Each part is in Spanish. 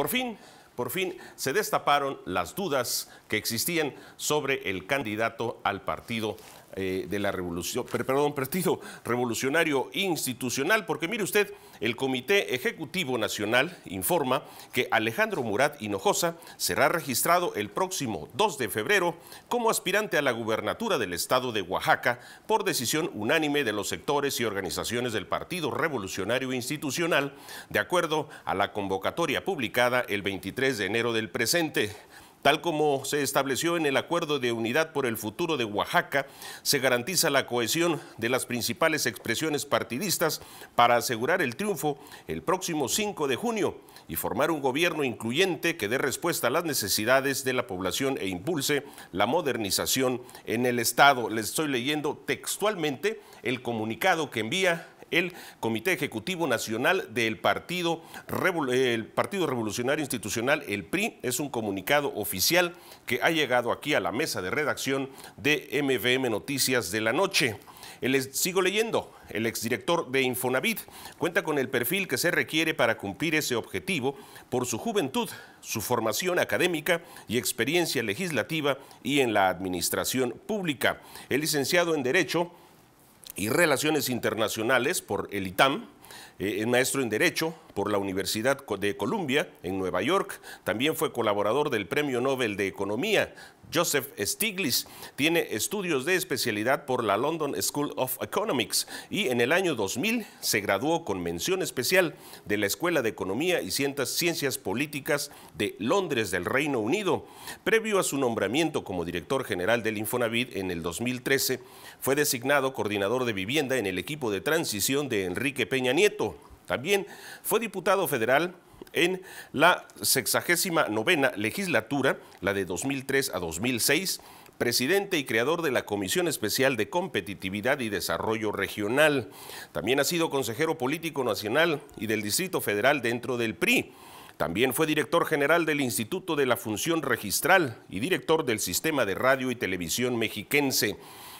por fin, por fin se destaparon las dudas que existían sobre el candidato al partido eh, de la revolución, perdón, Partido revolucionario institucional, porque mire usted, el Comité Ejecutivo Nacional informa que Alejandro Murat Hinojosa será registrado el próximo 2 de febrero como aspirante a la gubernatura del estado de Oaxaca por decisión unánime de los sectores y organizaciones del Partido Revolucionario Institucional, de acuerdo a la convocatoria publicada el 23 de enero del presente. Tal como se estableció en el Acuerdo de Unidad por el Futuro de Oaxaca, se garantiza la cohesión de las principales expresiones partidistas para asegurar el triunfo el próximo 5 de junio y formar un gobierno incluyente que dé respuesta a las necesidades de la población e impulse la modernización en el Estado. Les estoy leyendo textualmente el comunicado que envía el Comité Ejecutivo Nacional del Partido, el Partido Revolucionario Institucional, el PRI. Es un comunicado oficial que ha llegado aquí a la mesa de redacción de MVM Noticias de la Noche. Eh, sigo leyendo. El exdirector de Infonavit cuenta con el perfil que se requiere para cumplir ese objetivo por su juventud, su formación académica y experiencia legislativa y en la administración pública. El licenciado en Derecho y Relaciones Internacionales por el ITAM, eh, es maestro en Derecho por la Universidad de Columbia en Nueva York. También fue colaborador del Premio Nobel de Economía Joseph Stiglitz tiene estudios de especialidad por la London School of Economics y en el año 2000 se graduó con mención especial de la Escuela de Economía y Ciencias Políticas de Londres del Reino Unido. Previo a su nombramiento como director general del Infonavit en el 2013, fue designado coordinador de vivienda en el equipo de transición de Enrique Peña Nieto. También fue diputado federal en la 69 legislatura, la de 2003 a 2006, presidente y creador de la Comisión Especial de Competitividad y Desarrollo Regional. También ha sido consejero político nacional y del Distrito Federal dentro del PRI. También fue director general del Instituto de la Función Registral y director del Sistema de Radio y Televisión Mexiquense.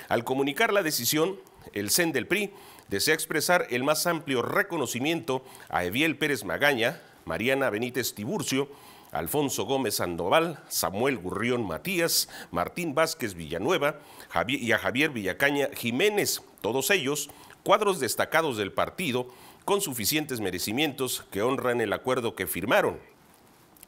Al comunicar la decisión, el CEN del PRI desea expresar el más amplio reconocimiento a Eviel Pérez Magaña, Mariana Benítez Tiburcio, Alfonso Gómez Sandoval, Samuel Gurrión Matías, Martín Vázquez Villanueva y a Javier Villacaña Jiménez, todos ellos cuadros destacados del partido con suficientes merecimientos que honran el acuerdo que firmaron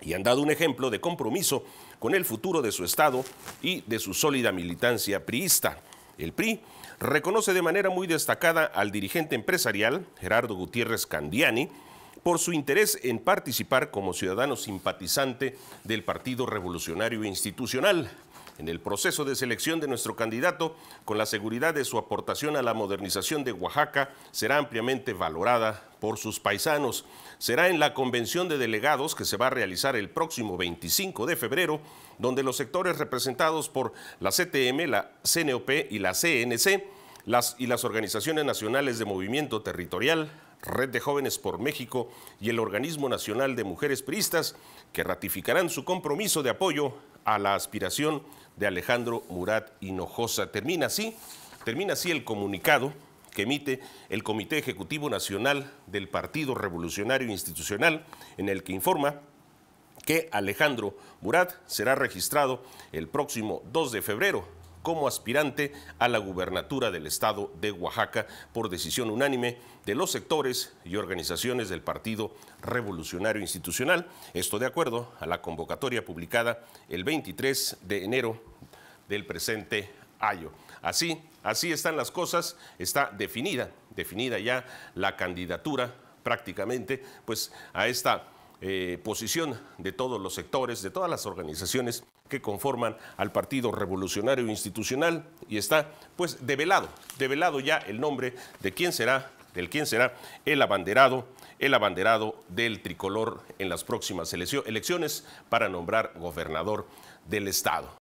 y han dado un ejemplo de compromiso con el futuro de su Estado y de su sólida militancia priista. El PRI reconoce de manera muy destacada al dirigente empresarial Gerardo Gutiérrez Candiani, por su interés en participar como ciudadano simpatizante del Partido Revolucionario Institucional en el proceso de selección de nuestro candidato, con la seguridad de su aportación a la modernización de Oaxaca, será ampliamente valorada por sus paisanos. Será en la convención de delegados que se va a realizar el próximo 25 de febrero, donde los sectores representados por la CTM, la CNOP y la CNC y las organizaciones nacionales de movimiento territorial Red de Jóvenes por México y el Organismo Nacional de Mujeres Priistas, que ratificarán su compromiso de apoyo a la aspiración de Alejandro Murat Hinojosa. Termina así, termina así el comunicado que emite el Comité Ejecutivo Nacional del Partido Revolucionario Institucional, en el que informa que Alejandro Murat será registrado el próximo 2 de febrero como aspirante a la gubernatura del estado de Oaxaca por decisión unánime de los sectores y organizaciones del Partido Revolucionario Institucional. Esto de acuerdo a la convocatoria publicada el 23 de enero del presente año. Así, así están las cosas, está definida, definida ya la candidatura prácticamente pues a esta eh, posición de todos los sectores, de todas las organizaciones que conforman al Partido Revolucionario Institucional y está pues develado, develado ya el nombre de quién será, del quién será el abanderado el abanderado del tricolor en las próximas elecciones para nombrar gobernador del estado.